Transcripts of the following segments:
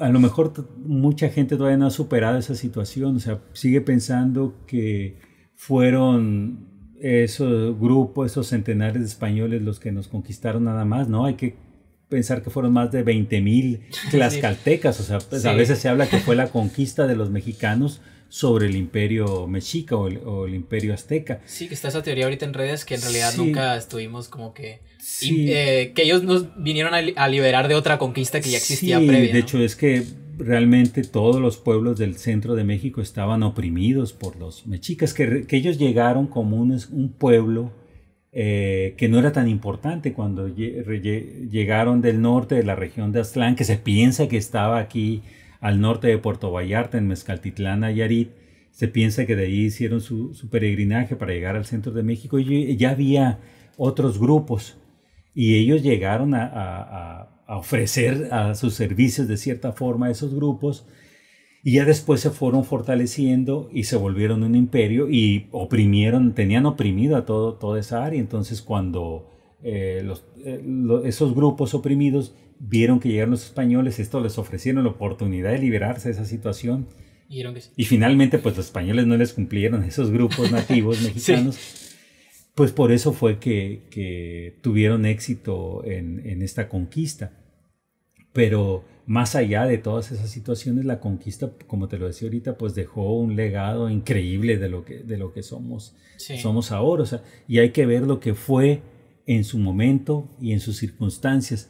a lo mejor mucha gente todavía no ha superado esa situación, o sea, sigue pensando que fueron esos grupos, esos centenares de españoles los que nos conquistaron nada más, ¿no? Hay que pensar que fueron más de 20 mil tlaxcaltecas, o sea, pues, a veces se habla que fue la conquista de los mexicanos, sobre el imperio mexica o el, imperio azteca. Sí, que está esa teoría ahorita en redes que en realidad nunca estuvimos como que... Eh, que ellos nos vinieron a, liberar de otra conquista que ya existía sí, De hecho es que realmente todos los pueblos del centro de México estaban oprimidos por los mexicas, que, ellos llegaron como un, un pueblo eh, que no era tan importante cuando llegaron del norte de la región de Aztlán, que se piensa que estaba aquí al norte de Puerto Vallarta, en Mezcaltitlán, Nayarit. Se piensa que de ahí hicieron su, peregrinaje para llegar al centro de México y ya había otros grupos y ellos llegaron a, ofrecer a sus servicios de cierta forma a esos grupos y ya después se fueron fortaleciendo y se volvieron un imperio y oprimieron, tenían oprimido a todo, toda esa área. Entonces cuando eh, eh, esos grupos oprimidos vieron que llegaron los españoles, esto les ofrecieron la oportunidad de liberarse de esa situación. Y, finalmente, pues los españoles no les cumplieron esos grupos nativos mexicanos. Pues por eso fue que, que tuvieron éxito en, en, esta conquista. Pero más allá de todas esas situaciones, la conquista, como te lo decía ahorita, pues dejó un legado increíble de lo que, de lo que somos, somos ahora. O sea, y hay que ver lo que fue en su momento y en sus circunstancias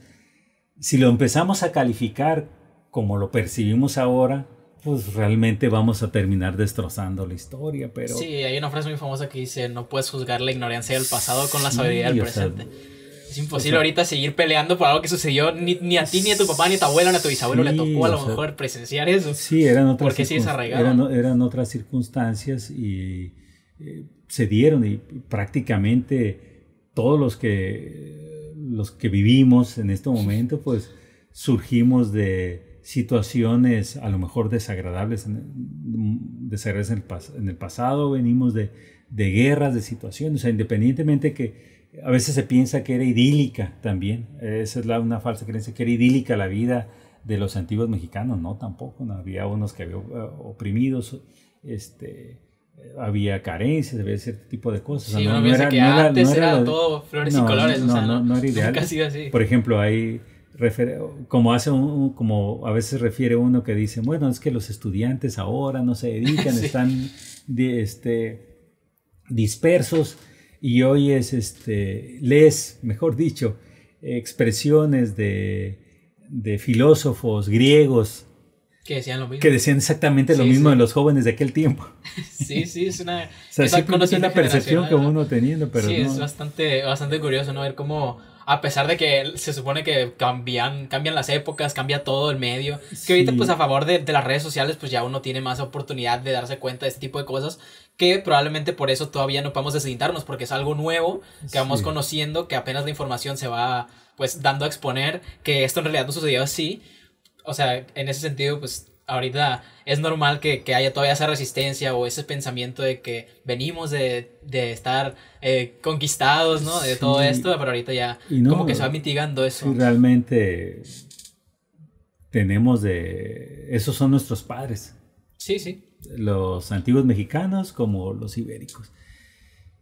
si lo empezamos a calificar como lo percibimos ahora, pues realmente vamos a terminar destrozando la historia, pero... Sí, hay una frase muy famosa que dice, no puedes juzgar la ignorancia del pasado con la sabiduría del presente. es imposible ahorita seguir peleando por algo que sucedió ni, ni, a ti, ni a tu papá, ni a tu abuelo, ni a tu bisabuelo le tocó a lo mejor presenciar eso. Sí, eran otras, porque sí eran, eran otras circunstancias y eh, se dieron y prácticamente todos los que los que vivimos en este momento, pues surgimos de situaciones a lo mejor desagradables en, en, el, pasado, venimos de, guerras, de situaciones, independientemente que a veces se piensa que era idílica también, esa es la, una falsa creencia, que era idílica la vida de los antiguos mexicanos, no, tampoco, no, había unos que habían eh, oprimidos, este, había carencias, había cierto tipo de cosas. antes era, todo flores y colores. No, no, era ideal. Por ejemplo, hay como hace como a veces refiere uno que dice, bueno, es que los estudiantes ahora no se dedican, están este, dispersos y hoy es este lees, mejor dicho, expresiones de, de filósofos griegos que decían lo mismo. Que decían exactamente lo mismo de los jóvenes de aquel tiempo. sí, sí, es una... o sea, es una percepción que uno teniendo, pero... Sí, es bastante, bastante curioso, ¿no? Ver cómo, a pesar de que se supone que cambian, cambian las épocas, cambia todo el medio, que ahorita pues a favor de, de, las redes sociales pues ya uno tiene más oportunidad de darse cuenta de este tipo de cosas, que probablemente por eso todavía no podemos deslindarnos, porque es algo nuevo que vamos conociendo, que apenas la información se va pues dando a exponer, que esto en realidad no sucedió así o sea, en ese sentido, pues ahorita es normal que, haya todavía esa resistencia o ese pensamiento de que venimos de, estar eh, conquistados, ¿no? De todo esto, pero ahorita ya como que se va mitigando eso. realmente tenemos de... Esos son nuestros padres. Sí, sí. Los antiguos mexicanos como los ibéricos.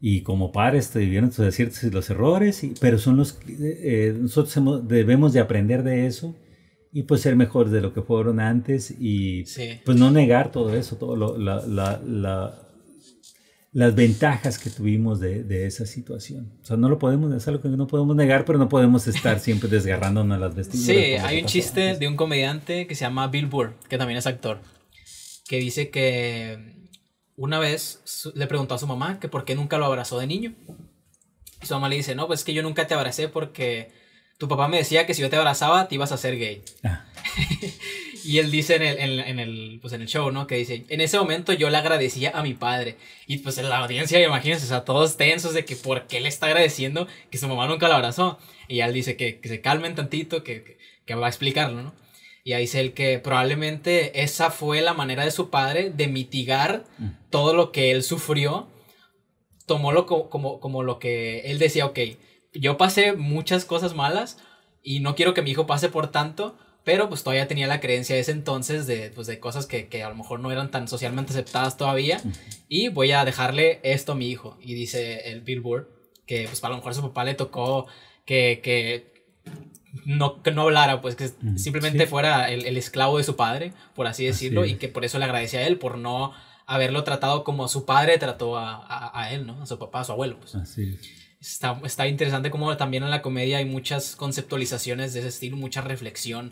Y como padres te vivieron sus y los errores, pero son los... Eh, eh, nosotros debemos de aprender de eso y pues ser mejor de lo que fueron antes y pues no negar todo eso, todas la, las ventajas que tuvimos de, de, esa situación. O sea, no lo podemos, es algo que no podemos negar, pero no podemos estar siempre desgarrándonos las vestiduras. Sí, hay un chiste de un comediante que se llama Bill Burr, que también es actor, que dice que una vez le preguntó a su mamá que por qué nunca lo abrazó de niño. Y su mamá le dice, no, pues es que yo nunca te abracé porque tu papá me decía que si yo te abrazaba te ibas a hacer gay. Ah. y él dice en el, pues, en, el, show, ¿no? Que dice, en ese momento yo le agradecía a mi padre. Y pues en la audiencia, imagínense, o sea, todos tensos de que por qué le está agradeciendo que su mamá nunca la abrazó. Y él dice que, se calmen tantito, que, que, va a explicarlo, ¿no? Y ahí dice él que probablemente esa fue la manera de su padre de mitigar mm. todo lo que él sufrió. Tomó lo, como, como lo que él decía, ok, yo pasé muchas cosas malas y no quiero que mi hijo pase por tanto, pero pues todavía tenía la creencia de ese entonces de, pues, de cosas que, que, a lo mejor no eran tan socialmente aceptadas todavía y voy a dejarle esto a mi hijo. Y dice el Billboard que pues a lo mejor su papá le tocó que, no, que no hablara, pues que simplemente fuera el, esclavo de su padre, por así decirlo, y que por eso le agradecía a él por no haberlo tratado como su padre trató a, él, ¿no? A su papá, a su abuelo. Pues. Así Está, está interesante como también en la comedia hay muchas conceptualizaciones de ese estilo, mucha reflexión